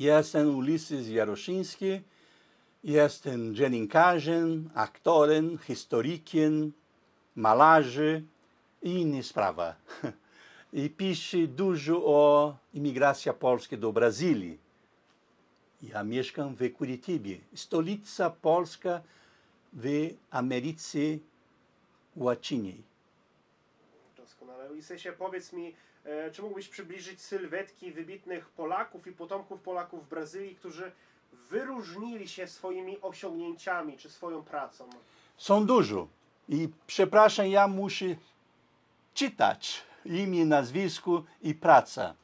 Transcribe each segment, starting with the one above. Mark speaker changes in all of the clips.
Speaker 1: Jestem Ulises Jaroszyński, Jestem dziennikarzem, aktorem, historykiem, malarzy i inne sprawy. I pisze dużo o imigracji polskiej do Brazylii. Ja mieszkam w Curitibie, stolica polska w Ameryce Łacinej. Doskonale. Ulisesie, powiedz mi, E, czy mógłbyś przybliżyć sylwetki wybitnych Polaków i potomków Polaków w Brazylii, którzy wyróżnili się swoimi osiągnięciami czy swoją pracą? Są dużo. I przepraszam, ja muszę czytać imię, nazwisko i praca.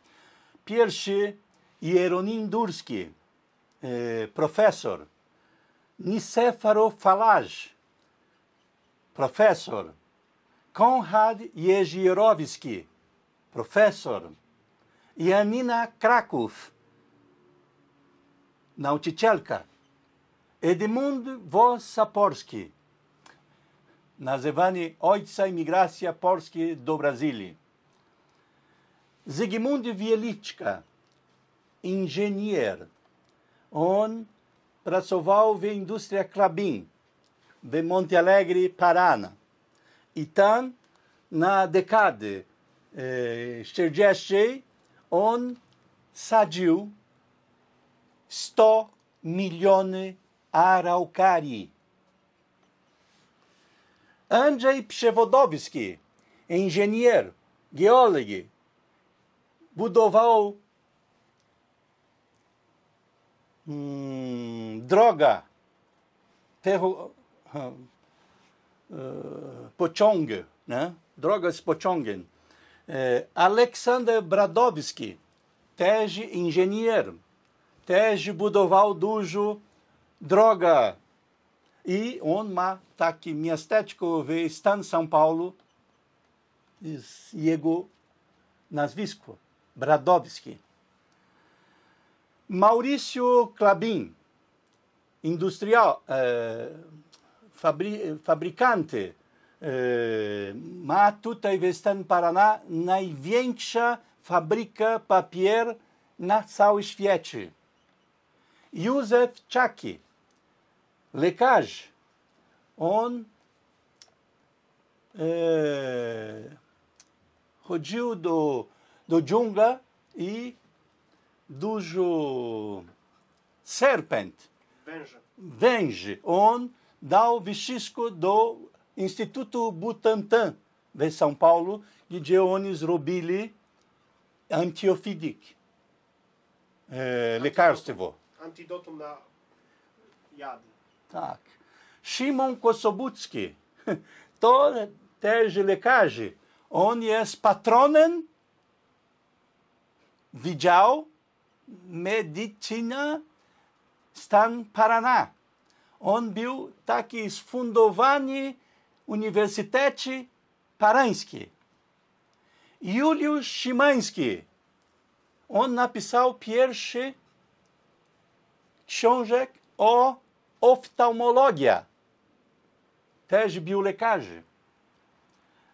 Speaker 1: Pierwszy Jeronim Durski, e, profesor. Nisefaro Falaj, professor. Konrad Jeziorowski. professor, Janina Kraków, nauczycielka, Edmund Wosaporski, nazywany ojca imigracja Polski do Brazylii, Zygmunt Wieliczka, inżynier, on pracował w indústria Klabin, w Monte Alegre, Parana, i tam na dekady 40 y, on sadził 100 miliony araukarii. Andrzej Przewodowski, inżynier, geolog, budował mm, droga, tego e, e, pociąg, nie? drogę z pociągiem É, Alexander Bradovski, Tej Engenheiro, Tej Budoval Dujo, Droga. E onma taki miastetko ve stan São Paulo, Diego nazwisko Bradovski. Maurício Clabin, industrial, eh, fabri, fabricante eh, ma tutaj Western Paraná największa fabryka papier na całym świecie. Józef Czaki, lekarz, on é, chodził do, do dżungla i dużo serpent, węży. węży. On dał wszystko do Instituto Butantan de São Paulo, de Dionis Robili Antiofidic. E, é, lekarstvo. Antidotum na jad. Tak. Shimon Kosobucki. To też lekarzy. On jest patronem Widział Medycyna Stan Paraná. On był taki sfundowany uniwersytecie Parański, Julius Szymański, on napisał pierwszy książek o oftalmologia, też biolekarzy.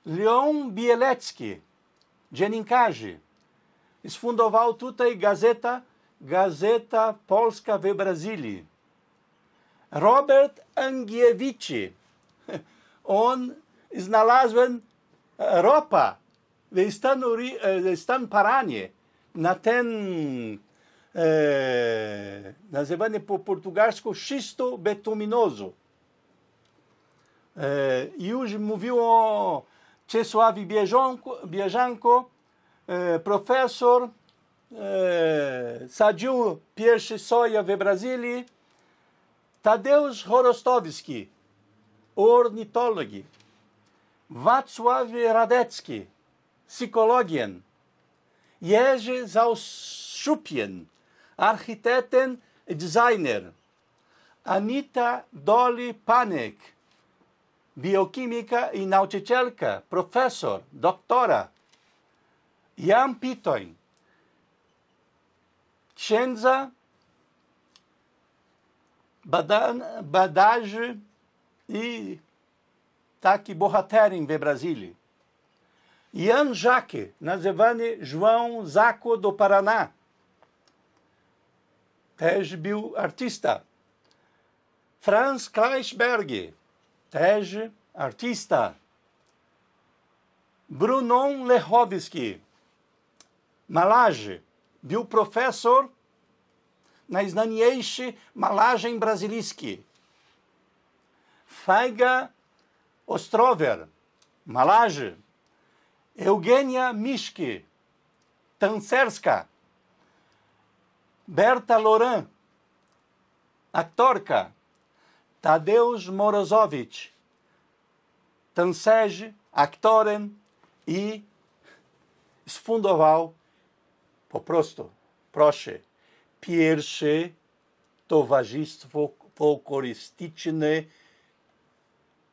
Speaker 1: Leon Bielecki, dziennikarz, sfundował tutaj gazeta Gazeta Polska w Brazylii. Robert Angiewicz, on znalazłem ropa, jest stan paranie na ten e, nazywany po portugalsku xisto betuminoso. E, już mówiło Czesław Bieżanko, Bieżanko e, profesor, e, sadził pierwszy soja w Brazylii, Tadeusz Horostowski, ornitolog. Wacław Radecki, psychologiem. Jerzy Zauszupien, architekten, i designer. Anita Doli Panek, biochemika i nauczycielka, profesor, doktora. Jan Pitoń, księdza, badaży i taki bohaterim v Brasília. Jan Jaque, nazywany João Zaco do Paraná. Też był artista. Franz Kreisberg, też artista. Brunon Lechowski, professor był profesor najznaniejszy malarzem brazylijski. Faiga Ostrover, Malage, Eugenia Mischke, Tanserska, Berta Loran, Aktorka, Tadeusz Morozovic, Tansej Aktoren e Sfundoval Poprosto, Proche, pierwsze Towarzystwo Folkoristyczne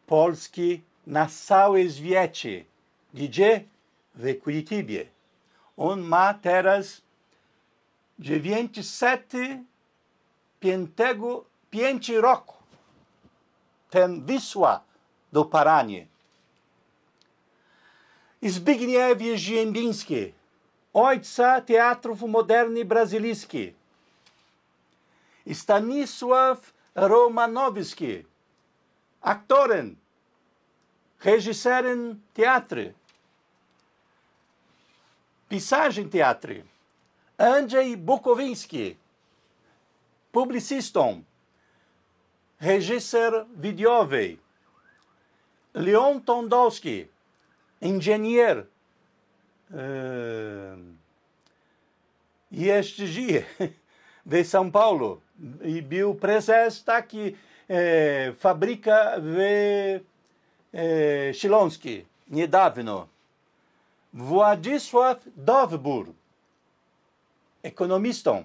Speaker 1: Polski na całym świecie. Gdzie? W Curitibie. On ma teraz 95 roku. Ten wysła do Paranie. Zbigniew Ziembiński, ojca teatrów moderny brazylijski. Stanisław Romanowski, actoren, regisseren teatre, pisagem teatre, Andrzej Bukovinski, publicistom, regisser Vidiovej, Leon Tondowski, engenheiro, uh, ISTG de São Paulo, e Bill Prezes está aqui, é, fabrica fabryka w é, e, Śląskiej niedawno. Władysław Dovbur, economista,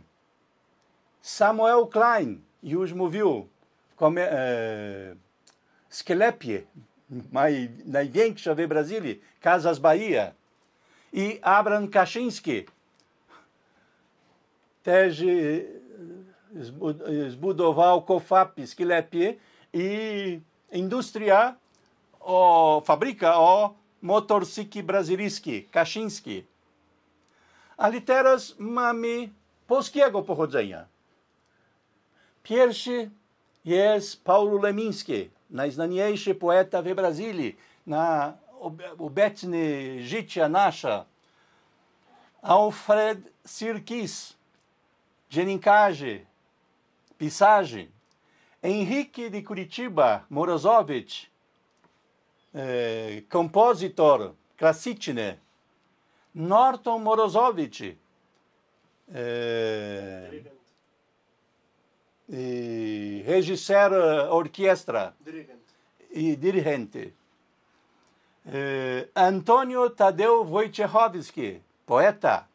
Speaker 1: Samuel Klein już mówił como e, sklepie maj, największa w Brazylii, Casas Bahia. I Abraham Kaczynski, też zbudował kofapy, é e i industria o brasiliski o motorcyki brazylijski, kaszyński. Ale teraz mamy polskiego pochodzenia. Pierwszy jest Paulo Leminski, najznaniejszy poeta w Brazylii, na obecny życia nasza. Alfred Sirkis, dziennikarz, Pisage, Henrique de Curitiba, Morozovich, eh, é, compositor, Krasitchne, Norton Morozovich, eh, é, e regisseur orquestra e dirigente. Eh, é, Antônio Tadeu Wojciechowski, poeta.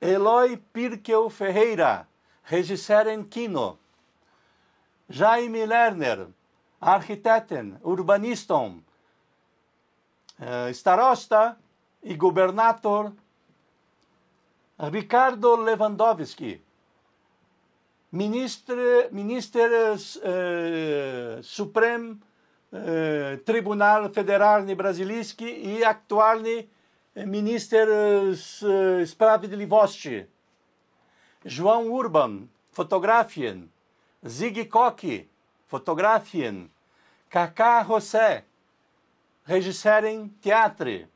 Speaker 1: Eloy Pirkel Ferreira, regisseren kino. Jaime Lerner, arquiteto, urbanista, eh, starosta e governador Ricardo Lewandowski, ministro, ministro eh, supremo eh, Tribunal federal Brazilijski e aktualni minister eh, Livosti. João Urban, fotografien. Zig Koch, fotografien. Kaká José, regisserem teatro;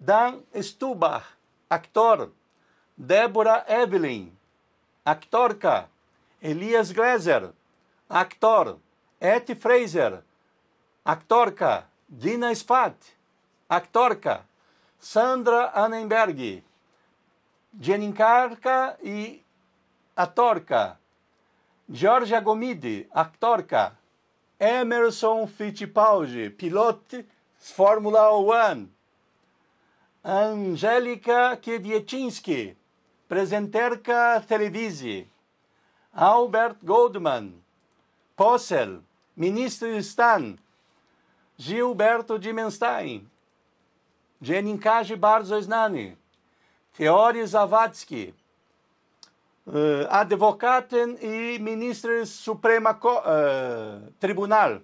Speaker 1: Dan Stubach, actor. Débora Evelyn, actorca. Elias Gleiser, actor. Etty Fraser, actorca. Dina Spat, actorca. Sandra Annenberg, Jeninkarka e Atorca, Giorgia Gomidi, Atorca, Emerson Fittipaldi, pilote Fórmula 1, Angélica Kedietinski, presenterca televisi, Albert Goldman, Possel, ministro Stan, Gilberto Dimenstein, Jeninkaji Barzoisnani, Teori Zawadzki uh, eh, advocaten e ministros Suprema uh, Tribunal,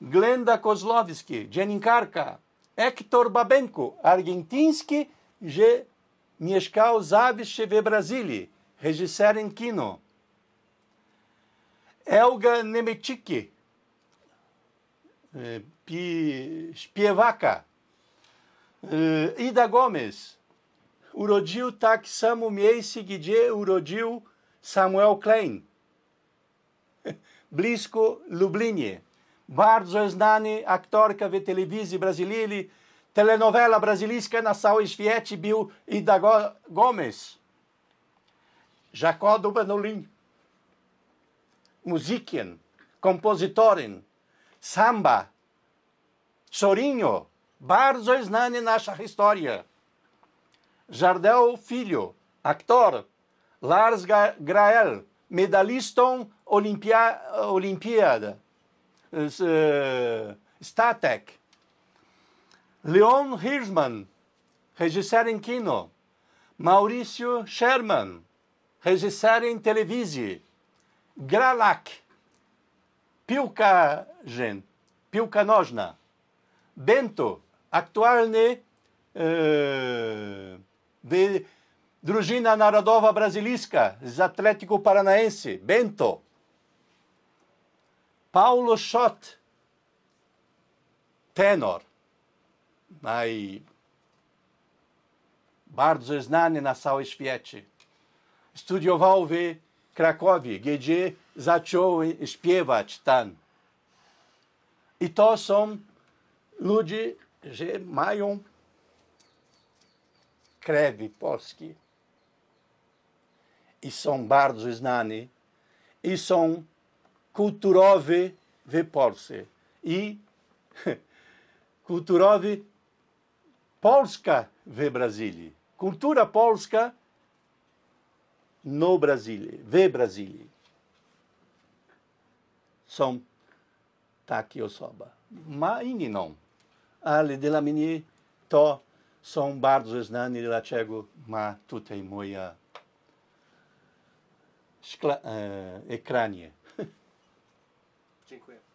Speaker 1: Glenda Kozlovski, Karka, Hector Babenko, Argentinski, G. Mieszkał Zavishev Brasili, em Kino, Elga Nemetiki, Spievaka, eh, Ida Gomes, Urodil tak samo miejsce, gdzie urodził Samuel Klein, blisko Lublinie. Bardzo znany aktorka w telewizji Brazylii, telenovela brazylijska na Fiete świecie był Ida Gomes. Jacó do Bandolim, musicien, kompozytorem, samba, sorinho, bardzo znany nasza historia. Jardel Filho, actor. Lars Grael, medalhista Olimpia, Olimpíada. Eh, Statek. Leon Hirschman, regisseur em kino. Maurício Sherman, regisseur em televisão, Gralak, Pilkagen, Pilkanojna. Bento, actualne... Uh, eh, de Druzina Narodova Brasilisca, Atlético Paranaense, Bento. Paulo Schott, tenor. Naj bardzo znany na całej świecie. Studiował w Krakowie, gdzie zaczął śpiewać tam. I to są ludzie, że mają krewí Polski. I są bardzo znani. I są kulturowi w Polsce. I kulturowi Polska w Brazylii. Cultura polska no Brasília, w são Są takie osoby. Ma inni não. Ale dla mnie to są bardzo znani, dlaczego ma tutaj moja szkla, e, ekranie. Dziękuję.